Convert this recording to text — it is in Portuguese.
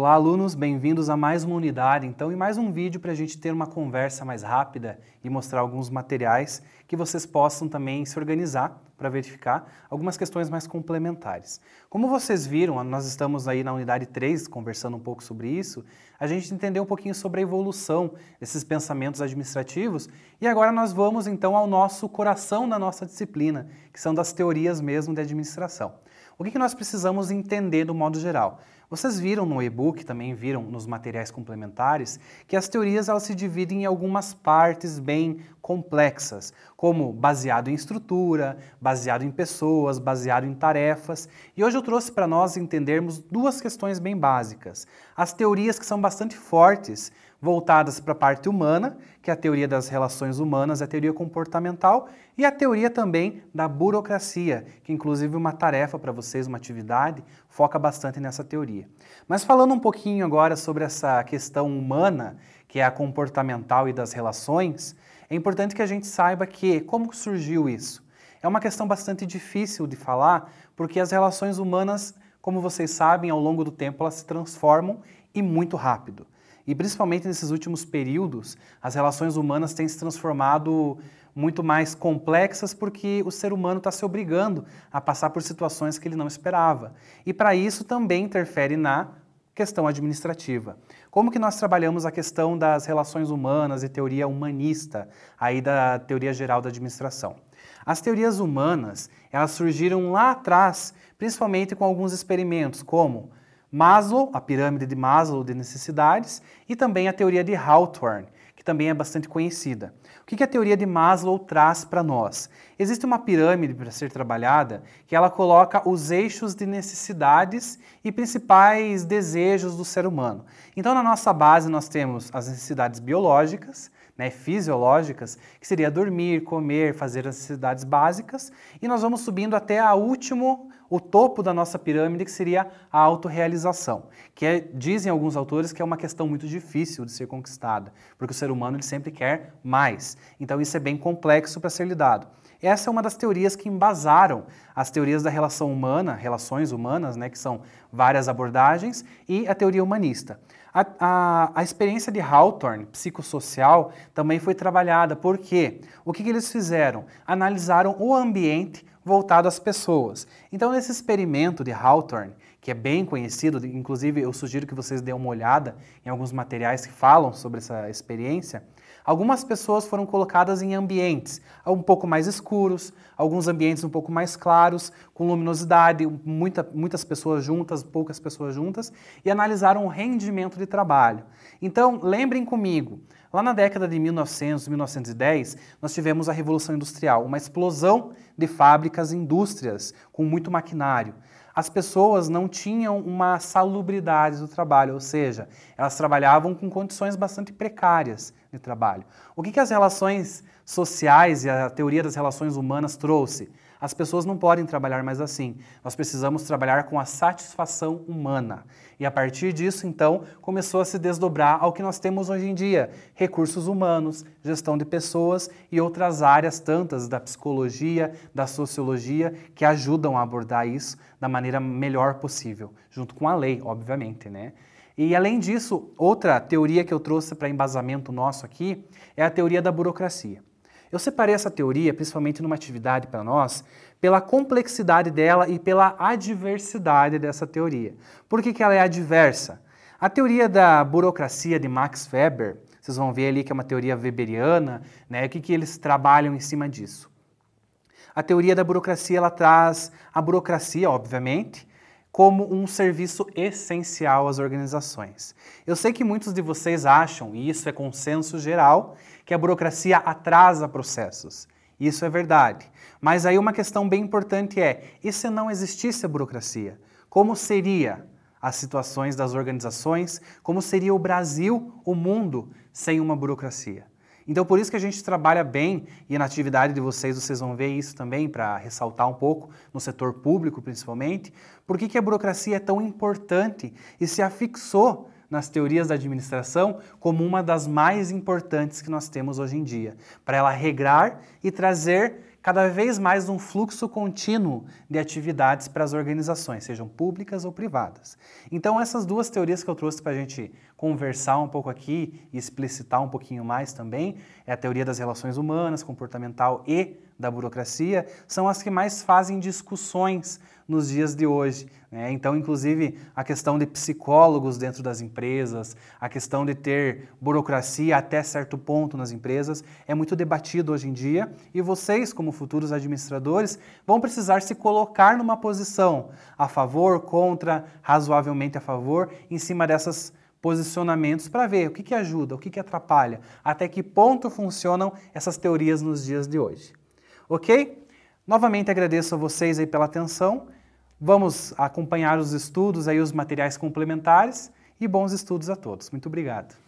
Olá, alunos, bem-vindos a mais uma unidade, então, e mais um vídeo para a gente ter uma conversa mais rápida e mostrar alguns materiais que vocês possam também se organizar para verificar algumas questões mais complementares. Como vocês viram, nós estamos aí na unidade 3 conversando um pouco sobre isso, a gente entendeu um pouquinho sobre a evolução desses pensamentos administrativos e agora nós vamos então ao nosso coração da nossa disciplina, que são das teorias mesmo de administração. O que, que nós precisamos entender do modo geral? Vocês viram no e-book, também viram nos materiais complementares, que as teorias elas se dividem em algumas partes bem complexas, como baseado em estrutura, baseado em pessoas, baseado em tarefas. E hoje eu trouxe para nós entendermos duas questões bem básicas. As teorias que são bastante fortes voltadas para a parte humana, que é a teoria das relações humanas, a teoria comportamental e a teoria também da burocracia, que inclusive é uma tarefa para vocês, uma atividade, foca bastante nessa teoria. Mas falando um pouquinho agora sobre essa questão humana, que é a comportamental e das relações, é importante que a gente saiba que como surgiu isso. É uma questão bastante difícil de falar, porque as relações humanas, como vocês sabem, ao longo do tempo elas se transformam e muito rápido. E principalmente nesses últimos períodos, as relações humanas têm se transformado muito mais complexas porque o ser humano está se obrigando a passar por situações que ele não esperava. E para isso também interfere na questão administrativa. Como que nós trabalhamos a questão das relações humanas e teoria humanista, aí da teoria geral da administração? As teorias humanas, elas surgiram lá atrás, principalmente com alguns experimentos, como Maslow, a pirâmide de Maslow de necessidades, e também a teoria de Hawthorne, que também é bastante conhecida. O que a teoria de Maslow traz para nós? Existe uma pirâmide para ser trabalhada que ela coloca os eixos de necessidades e principais desejos do ser humano. Então, na nossa base, nós temos as necessidades biológicas, né, fisiológicas, que seria dormir, comer, fazer as necessidades básicas, e nós vamos subindo até a último, o topo da nossa pirâmide, que seria a autorrealização, que é, dizem alguns autores que é uma questão muito difícil de ser conquistada, porque o ser humano ele sempre quer mais. Então isso é bem complexo para ser lidado. Essa é uma das teorias que embasaram as teorias da relação humana, relações humanas, né, que são várias abordagens, e a teoria humanista. A, a, a experiência de Hawthorne, psicossocial, também foi trabalhada, porque o que, que eles fizeram? Analisaram o ambiente voltado às pessoas. Então, nesse experimento de Hawthorne, que é bem conhecido, inclusive eu sugiro que vocês dêem uma olhada em alguns materiais que falam sobre essa experiência, Algumas pessoas foram colocadas em ambientes um pouco mais escuros, alguns ambientes um pouco mais claros, com luminosidade, muita, muitas pessoas juntas, poucas pessoas juntas, e analisaram o rendimento de trabalho. Então, lembrem comigo, lá na década de 1900, 1910, nós tivemos a Revolução Industrial, uma explosão de fábricas e indústrias com muito maquinário as pessoas não tinham uma salubridade do trabalho, ou seja, elas trabalhavam com condições bastante precárias de trabalho. O que, que as relações sociais e a teoria das relações humanas trouxe? As pessoas não podem trabalhar mais assim. Nós precisamos trabalhar com a satisfação humana. E a partir disso, então, começou a se desdobrar ao que nós temos hoje em dia: recursos humanos, gestão de pessoas e outras áreas tantas da psicologia, da sociologia, que ajudam a abordar isso da maneira melhor possível, junto com a lei, obviamente, né? E além disso, outra teoria que eu trouxe para embasamento nosso aqui é a teoria da burocracia. Eu separei essa teoria, principalmente numa atividade para nós, pela complexidade dela e pela adversidade dessa teoria. Por que, que ela é adversa? A teoria da burocracia de Max Weber, vocês vão ver ali que é uma teoria weberiana, né? O que, que eles trabalham em cima disso? A teoria da burocracia, ela traz a burocracia, obviamente, como um serviço essencial às organizações. Eu sei que muitos de vocês acham, e isso é consenso geral, que a burocracia atrasa processos. Isso é verdade. Mas aí uma questão bem importante é: e se não existisse a burocracia? Como seria as situações das organizações? Como seria o Brasil, o mundo, sem uma burocracia? Então, por isso que a gente trabalha bem, e na atividade de vocês vocês vão ver isso também, para ressaltar um pouco, no setor público principalmente, por que, que a burocracia é tão importante e se afixou nas teorias da administração como uma das mais importantes que nós temos hoje em dia, para ela regrar e trazer cada vez mais um fluxo contínuo de atividades para as organizações, sejam públicas ou privadas. Então, essas duas teorias que eu trouxe para a gente conversar um pouco aqui e explicitar um pouquinho mais também é a teoria das relações humanas, comportamental e da burocracia são as que mais fazem discussões nos dias de hoje. Né? Então, inclusive, a questão de psicólogos dentro das empresas, a questão de ter burocracia até certo ponto nas empresas, é muito debatido hoje em dia e vocês, como futuros administradores, vão precisar se colocar numa posição a favor, contra, razoavelmente a favor, em cima dessas posicionamentos para ver o que, que ajuda, o que, que atrapalha, até que ponto funcionam essas teorias nos dias de hoje. Ok? Novamente agradeço a vocês aí pela atenção. Vamos acompanhar os estudos aí, os materiais complementares e bons estudos a todos. Muito obrigado.